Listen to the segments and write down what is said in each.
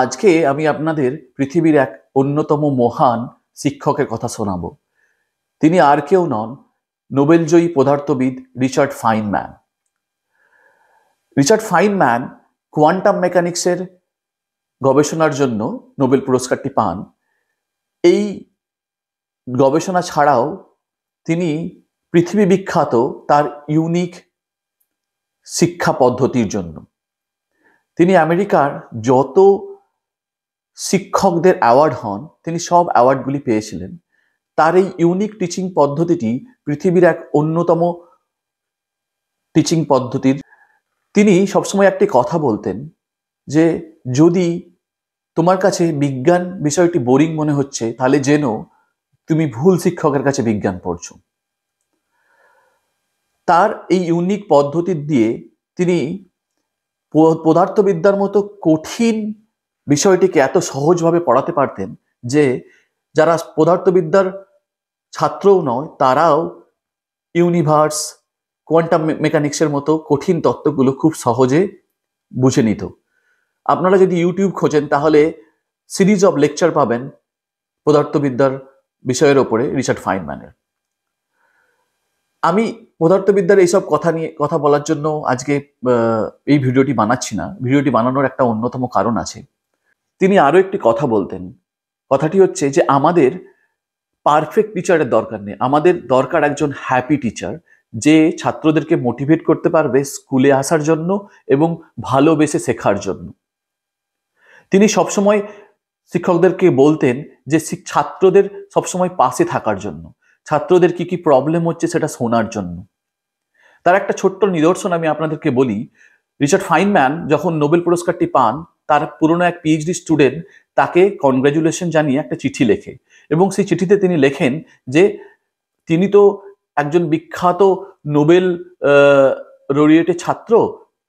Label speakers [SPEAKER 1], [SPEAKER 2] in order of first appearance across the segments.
[SPEAKER 1] আজকে আমি আপনাদের পৃথিবীর এক অন্যতম মহান শিক্ষকের কথা শোনাব তিনি আর কেউ নন নোবেলজয়ী পদার্থবিদ Richard Feynman Richard Feynman quantum মেকানিক্সের গবেষণার জন্য নোবেল পুরস্কারটি পান এই গবেষণা ছাড়াও তিনি পৃথিবী বিখ্যাত তার ইউনিক শিক্ষা পদ্ধতির জন্য তিনি আমেরিকার যত শিক্ষকদের অ্যাওয়ার্ড হন তিনি সব অ্যাওয়ার্ডগুলি পেয়েছিলেন তার এই ইউনিক টিচিং পদ্ধতিটি পৃথিবীর এক অন্যতম টিচিং পদ্ধতির তিনি সবসময় একটি কথা বলতেন যে যদি তোমার কাছে বিজ্ঞান বিষয়টি বোরিং মনে হচ্ছে তাহলে যেন তুমি ভুল শিক্ষকের কাছে বিজ্ঞান পড়ছো তার এই ইউনিক পদ্ধতি দিয়ে তিনি পদার্থবিদ্যার মতো কঠিন বিষয়টিকে এত সহজভাবে পড়াতে পারতেন যে যারা পদার্থবিদ্যার ছাত্রও নয় তারাও ইউনিভার্স কোয়ান্টাম মেকানিক্সের মতো কঠিন তত্ত্বগুলো খুব সহজে বুঝে নিত আপনারা যদি ইউটিউব খোঁজেন তাহলে সিরিজ অব লেকচার পাবেন পদার্থবিদ্যার বিষয়ের ওপরে রিচার্ড ফাইনম্যানের আমি পদার্থবিদ্যার এইসব কথা নিয়ে কথা বলার জন্য আজকে এই ভিডিওটি বানাচ্ছি না ভিডিওটি বানানোর একটা অন্যতম কারণ আছে তিনি আরও একটি কথা বলতেন কথাটি হচ্ছে যে আমাদের পারফেক্ট টিচারের দরকার নেই আমাদের দরকার একজন হ্যাপি টিচার যে ছাত্রদেরকে মোটিভেট করতে পারবে স্কুলে আসার জন্য এবং ভালোবেসে শেখার জন্য তিনি সবসময় শিক্ষকদেরকে বলতেন যে ছাত্রদের সবসময় পাশে থাকার জন্য ছাত্রদের কি কি প্রবলেম হচ্ছে সেটা শোনার জন্য তার একটা ছোট্ট নিদর্শন আমি আপনাদেরকে বলি রিচার্ড ফাইনম্যান যখন নোবেল পুরস্কারটি পান তার পুরনো এক পিএইচডি স্টুডেন্ট তাকে কনগ্রাচুলেশন জানিয়ে একটা চিঠি লেখে এবং সেই চিঠিতে তিনি লেখেন যে তিনি তো একজন বিখ্যাত নোবেল লরিয়েটের ছাত্র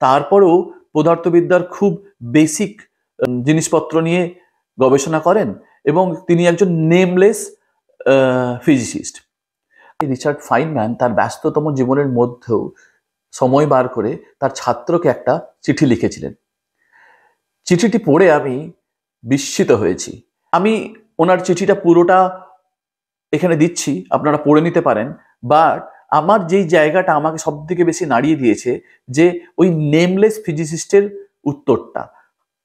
[SPEAKER 1] তারপরেও পদার্থবিদ্যার খুব বেসিক জিনিসপত্র নিয়ে গবেষণা করেন এবং তিনি একজন নেমলেস ফিজিসিস্ট রিচার্ড ফাইনম্যান তার ব্যস্ততম জীবনের মধ্যেও সময় বার করে তার ছাত্রকে একটা চিঠি লিখেছিলেন চিঠিটি পড়ে আমি বিস্মিত হয়েছি আমি ওনার চিঠিটা পুরোটা এখানে দিচ্ছি আপনারা পড়ে নিতে পারেন বাট আমার যেই জায়গাটা আমাকে সব থেকে বেশি নাড়িয়ে দিয়েছে যে ওই নেমলেস ফিজিসিস্টের উত্তরটা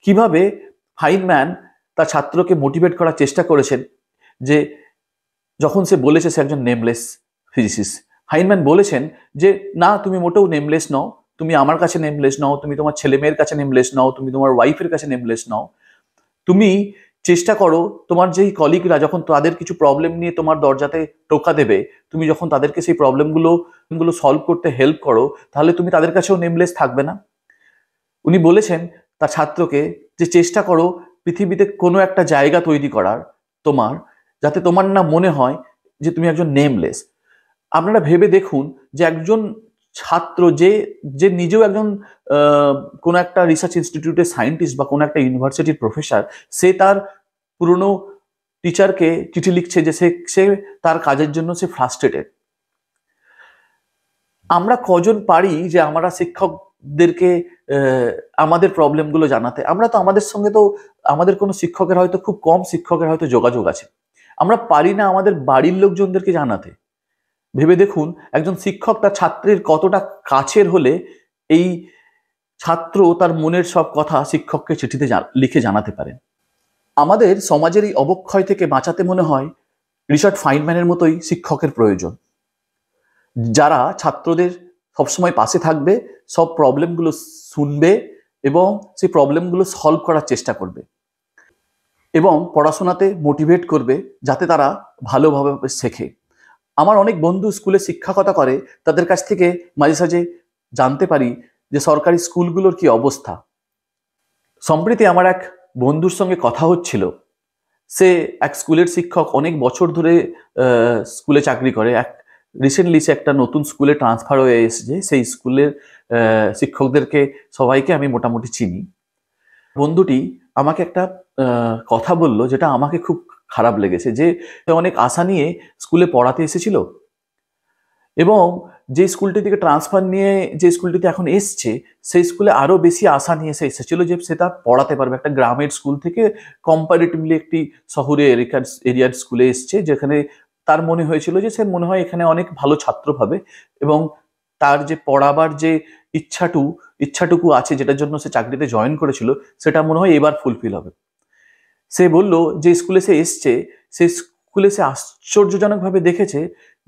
[SPEAKER 1] কিভাবে ফাইনম্যান তার ছাত্রকে মোটিভেট করার চেষ্টা করেছেন যে যখন সে বলেছে সে একজন নেমলেস ফিজিসিস্ট হাইনম্যান বলেছেন যে না তুমি মোটেও নেমলেস নও তুমি আমার কাছে নেমলেস নাও তুমি তোমার ছেলে মেয়ের কাছে নেমলেস নাও তুমি তোমার ওয়াইফের কাছে নেমলেস নাও তুমি চেষ্টা করো তোমার যেই কলিগরা যখন তাদের কিছু প্রবলেম নিয়ে তোমার দরজাতে টোকা দেবে তুমি যখন তাদেরকে সেই প্রবলেমগুলো গুলো সলভ করতে হেল্প করো তাহলে তুমি তাদের কাছেও নেমলেস থাকবে না উনি বলেছেন তার ছাত্রকে যে চেষ্টা করো পৃথিবীতে কোনো একটা জায়গা তৈরি করার তোমার যাতে তোমার না মনে হয় যে তুমি একজন নেমলেস আপনারা ভেবে দেখুন যে একজন ছাত্র যে যে নিজেও একজন কোনো একটা রিসার্চ ইনস্টিটিউটের সায়েন্টিস্ট বা কোনো একটা ইউনিভার্সিটির প্রফেসর সে তার পুরনো টিচারকে চিঠি লিখছে যে সে সে তার কাজের জন্য সে ফ্রাস্ট্রেটেড আমরা কজন পারি যে আমরা শিক্ষকদেরকে আমাদের প্রবলেমগুলো জানাতে আমরা তো আমাদের সঙ্গে তো আমাদের কোনো শিক্ষকের হয়তো খুব কম শিক্ষকের হয়তো যোগাযোগ আছে আমরা পারি না আমাদের বাড়ির লোকজনদেরকে জানাতে ভেবে দেখুন একজন শিক্ষক তার ছাত্রের কতটা কাছের হলে এই ছাত্র তার মনের সব কথা শিক্ষককে চিঠিতে লিখে জানাতে পারেন আমাদের সমাজের এই অবক্ষয় থেকে বাঁচাতে মনে হয় রিচার্ড ফাইনম্যানের মতোই শিক্ষকের প্রয়োজন যারা ছাত্রদের সবসময় পাশে থাকবে সব প্রবলেমগুলো শুনবে এবং সেই প্রবলেমগুলো সলভ করার চেষ্টা করবে এবং পড়াশোনাতে মোটিভেট করবে যাতে তারা ভালোভাবে শেখে আমার অনেক বন্ধু স্কুলে শিক্ষকতা করে তাদের কাছ থেকে মাঝে সাঝে জানতে পারি যে সরকারি স্কুলগুলোর কি অবস্থা সম্প্রতি আমার এক বন্ধুর সঙ্গে কথা হচ্ছিল সে এক স্কুলের শিক্ষক অনেক বছর ধরে স্কুলে চাকরি করে এক রিসেন্টলি সে একটা নতুন স্কুলে ট্রান্সফার হয়ে এসেছে সেই স্কুলের শিক্ষকদেরকে সবাইকে আমি মোটামুটি চিনি বন্ধুটি আমাকে একটা কথা বলল যেটা আমাকে খুব খারাপ লেগেছে যে অনেক আশা নিয়ে স্কুলে পড়াতে এসেছিল এবং যে স্কুলটি থেকে ট্রান্সফার নিয়ে যে স্কুলটিতে এখন এসছে সেই স্কুলে আরও বেশি আশা নিয়ে সে এসেছিল যে সে তার পড়াতে পারবে একটা গ্রামের স্কুল থেকে কম্পারেটিভলি একটি শহরে এরিকার এরিয়ার স্কুলে এসছে যেখানে তার মনে হয়েছিল যে সে মনে হয় এখানে অনেক ভালো ছাত্র পাবে এবং তার যে পড়াবার যে ইচ্ছাটু ইচ্ছাটুকু আছে যেটার জন্য সে চাকরিতে জয়েন করেছিল সেটা মনে হয় এবার ফুলফিল হবে সে বলল যে স্কুলে সে এসছে সে স্কুলে সে আশ্চর্যজনকভাবে দেখেছে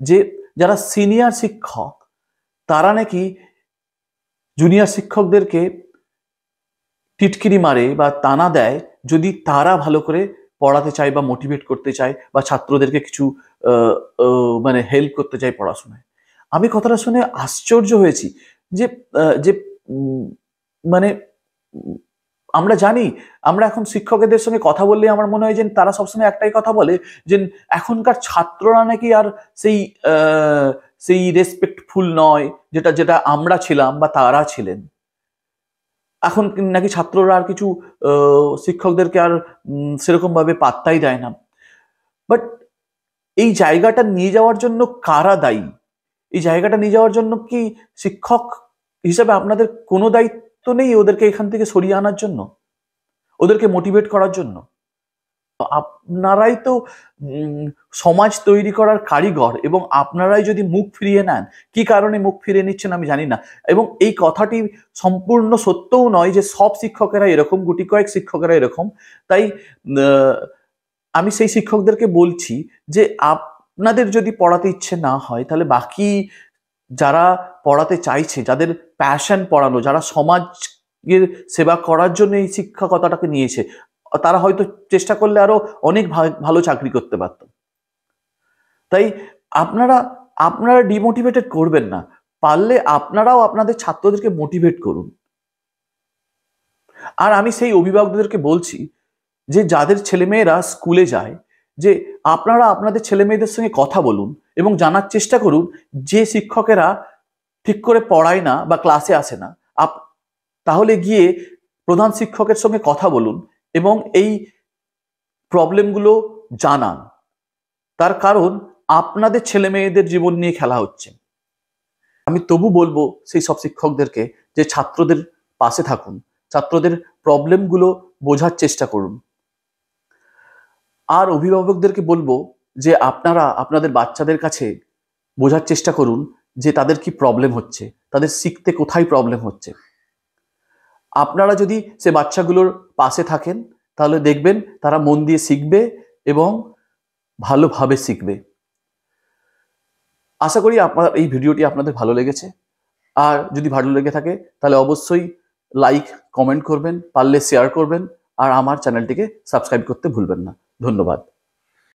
[SPEAKER 1] যে যারা সিনিয়র শিক্ষক তারা নাকি জুনিয়র শিক্ষকদেরকে টিটকিরি মারে বা তানা দেয় যদি তারা ভালো করে পড়াতে চায় বা মোটিভেট করতে চায় বা ছাত্রদেরকে কিছু মানে হেল্প করতে চায় পড়াশোনায় আমি কথাটা শুনে আশ্চর্য হয়েছি যে যে মানে আমরা জানি আমরা এখন শিক্ষকদের সঙ্গে কথা বললে আমার মনে হয় যে তারা সবসময় একটাই কথা বলে যে এখনকার ছাত্ররা নাকি আর সেই সেই রেসপেক্টফুল নয় যেটা যেটা আমরা ছিলাম বা তারা ছিলেন এখন নাকি ছাত্ররা আর কিছু শিক্ষকদেরকে আর সেরকমভাবে পাত্তাই দেয় না বাট এই জায়গাটা নিয়ে যাওয়ার জন্য কারা দায়ী এই জায়গাটা নিয়ে যাওয়ার জন্য কি শিক্ষক হিসাবে আপনাদের কোনো দায়িত্ব তো নেই ওদেরকে এখান থেকে সরিয়ে আনার জন্য ওদেরকে মোটিভেট করার জন্য আপনারাই তো সমাজ তৈরি করার কারিগর এবং আপনারাই যদি মুখ ফিরিয়ে নেন কি কারণে মুখ ফিরিয়ে নিচ্ছেন আমি জানি না এবং এই কথাটি সম্পূর্ণ সত্যও নয় যে সব শিক্ষকেরা এরকম গুটি কয়েক শিক্ষকেরা এরকম তাই আমি সেই শিক্ষকদেরকে বলছি যে আপনাদের যদি পড়াতে ইচ্ছে না হয় তাহলে বাকি যারা পড়াতে চাইছে যাদের প্যাশন পড়ানো যারা সমাজের সেবা করার জন্য এই শিক্ষকতাটাকে নিয়েছে তারা হয়তো চেষ্টা করলে আরো অনেক ভালো চাকরি করতে পারত তাই আপনারা আপনারা ডিমোটিভেটেড করবেন না পারলে আপনারাও আপনাদের ছাত্রদেরকে মোটিভেট করুন আর আমি সেই অভিভাবকদেরকে বলছি যে যাদের ছেলেমেয়েরা স্কুলে যায় যে আপনারা আপনাদের ছেলেমেয়েদের সঙ্গে কথা বলুন এবং জানার চেষ্টা করুন যে শিক্ষকেরা ঠিক করে পড়ায় না বা ক্লাসে আসে না আপ তাহলে গিয়ে প্রধান শিক্ষকের সঙ্গে কথা বলুন এবং এই প্রবলেমগুলো জানান তার কারণ আপনাদের ছেলে মেয়েদের জীবন নিয়ে খেলা হচ্ছে আমি তবু বলবো সেই সব শিক্ষকদেরকে যে ছাত্রদের পাশে থাকুন ছাত্রদের প্রবলেমগুলো বোঝার চেষ্টা করুন আর অভিভাবকদেরকে বলবো যে আপনারা আপনাদের বাচ্চাদের কাছে বোঝার চেষ্টা করুন যে তাদের কি প্রবলেম হচ্ছে তাদের শিখতে কোথায় প্রবলেম হচ্ছে আপনারা যদি সে বাচ্চাগুলোর পাশে থাকেন তাহলে দেখবেন তারা মন দিয়ে শিখবে এবং ভালোভাবে শিখবে আশা করি আপনার এই ভিডিওটি আপনাদের ভালো লেগেছে আর যদি ভালো লেগে থাকে তাহলে অবশ্যই লাইক কমেন্ট করবেন পারলে শেয়ার করবেন আর আমার চ্যানেলটিকে সাবস্ক্রাইব করতে ভুলবেন না ধন্যবাদ